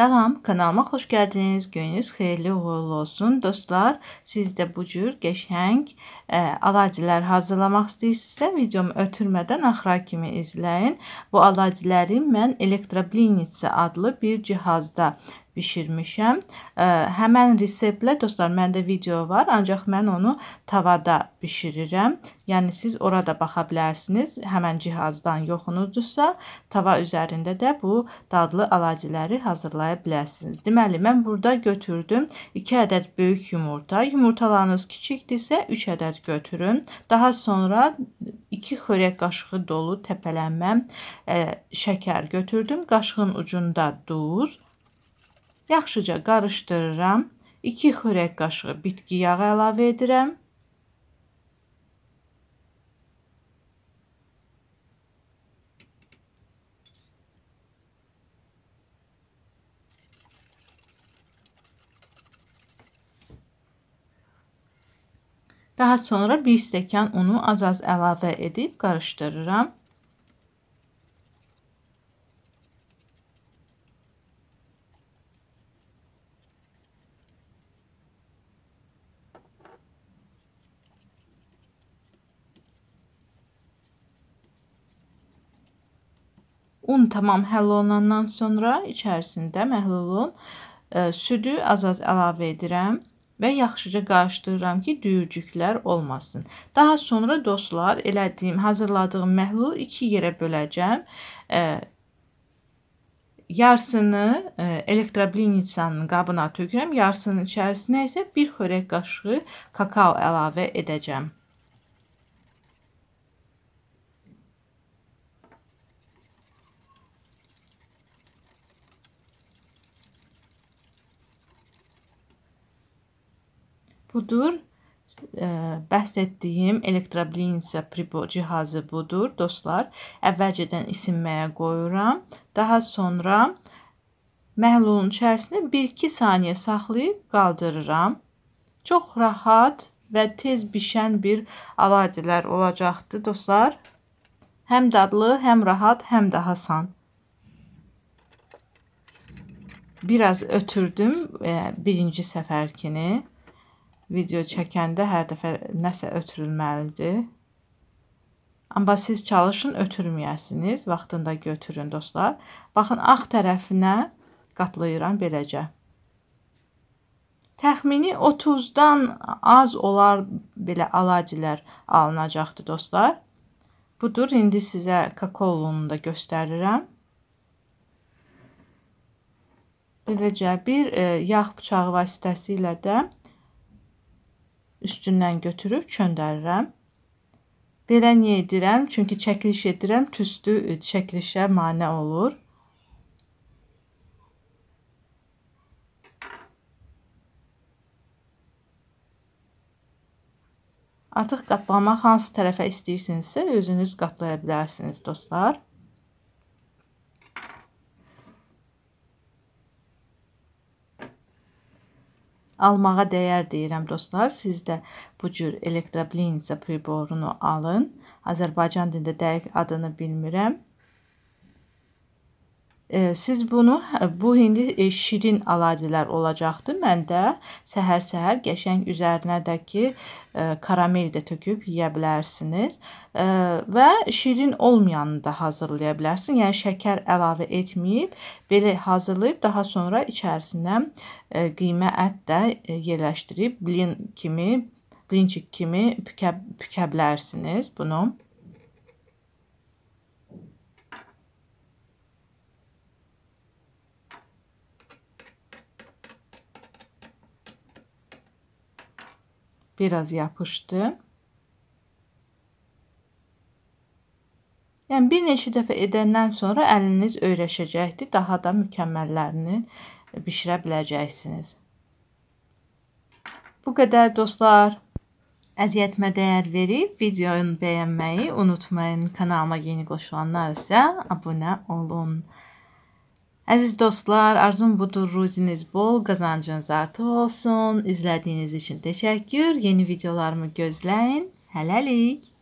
Salam, kanalıma xoş gəldiniz. Gününüz xeyirli uğurlu olsun. Dostlar, siz də bu cür qəşəng ə, alacilər hazırlamaq istəyirsinizsə, videomu ötürmədən axıra kimi izləyin. Bu alaciləri mən elektroblinitsa adlı bir cihazda bişirmişəm. Həmən reseptlə dostlar məndə video var, ancaq mən onu tavada bişirirəm. Yəni siz orada baxa bilərsiniz. Həmən cihazdan yoxunuzdursa, tava üzərində də bu dadlı alaciləri hazırlaya bilərsiniz. Deməli, mən burada götürdüm 2 ədəd böyük yumurta. Yumurtalarınız kiçikdirsə 3 ədəd götürün. Daha sonra 2 xörək qaşığı dolu təpələnmə ə, şəkər götürdüm. Qaşığın ucunda duz Yaxşıca qarışdırıram. 2 xörək qaşığı bitki yağı əlavə edirəm. Daha sonra 1 stəkan unu az-az əlavə edib qarışdırıram. Un tamam həll olunandan sonra içərisində məhlulun ə, südü az-az əlavə edirəm və yaxşıca qarışdırıram ki, düyürcüklər olmasın. Daha sonra dostlar, elədiyim, hazırladığım məhlulu 2 yerə böləcəm. Ə, yarısını elektroblinitsanın qabına tökürəm, yarısının içərisinə isə bir xörək qaşığı kakao əlavə edəcəm. Budur ə, bəhs etdiyim elektroblinsa pribo cihazı budur dostlar. Əvvəlcədən isinməyə qoyuram. Daha sonra məhlulun içərisini 1-2 saniyə saxlayıb qaldırıram. Çox rahat və tez bişən bir aladilər olacaqdır dostlar. Həm dadlı, həm rahat, həm də asan. Biraz ötürdüm birinci səfərkini video çəkəndə hər dəfə nəsə ötürülməlidir. Amma siz çalışın ötürməyəsiniz, vaxtında götürün dostlar. Baxın ağ tərəfinə qatlayıram beləcə. Təxmini 30-dan az olar belə aladilər alınacaqdı dostlar. Budur, indi sizə kakolunu da göstərirəm. Beləcə bir e, yağ bıçağı vasitəsilə də üstündən götürüb çöndərirəm. Belə niyə edirəm? Çünki çəkiliş edirəm, tüstü e, çəkilişə mane olur. Artıq qatlama hansı tərəfə istəyirsinizsə, özünüz qatlaya bilərsiniz dostlar. Almağa dəyər deyirəm dostlar. Siz də bu cür elektroblinza priborunu alın. Azərbaycan dilində dəqiq adını bilmirəm siz bunu hə, bu indi e, şirin aladilər olacaqdı. Mən də səhər-səhər qəşəng üzərinə də ki e, karamel də töküb yeyə bilərsiniz e, və şirin olmayanını da hazırlaya bilərsiniz. Yəni şəkər əlavə etməyib belə hazırlayıb daha sonra içərisinə qiymə ət də yerləşdirib blin kimi, blinçik kimi pükə, pükə bilərsiniz bunu. biraz yapıştı. Yəni bir neçə dəfə edəndən sonra əliniz öyrəşəcəkdir. Daha da mükəmməllərini bişirə biləcəksiniz. Bu qədər dostlar. Əziyyətimə dəyər verib videonu bəyənməyi unutmayın. Kanalıma yeni qoşulanlar isə abunə olun. Əziz dostlar, arzum budur ruziniz bol, qazancınız artıq olsun. İzlədiyiniz üçün təşəkkür. Yeni videolarımı gözləyin. Hələlik.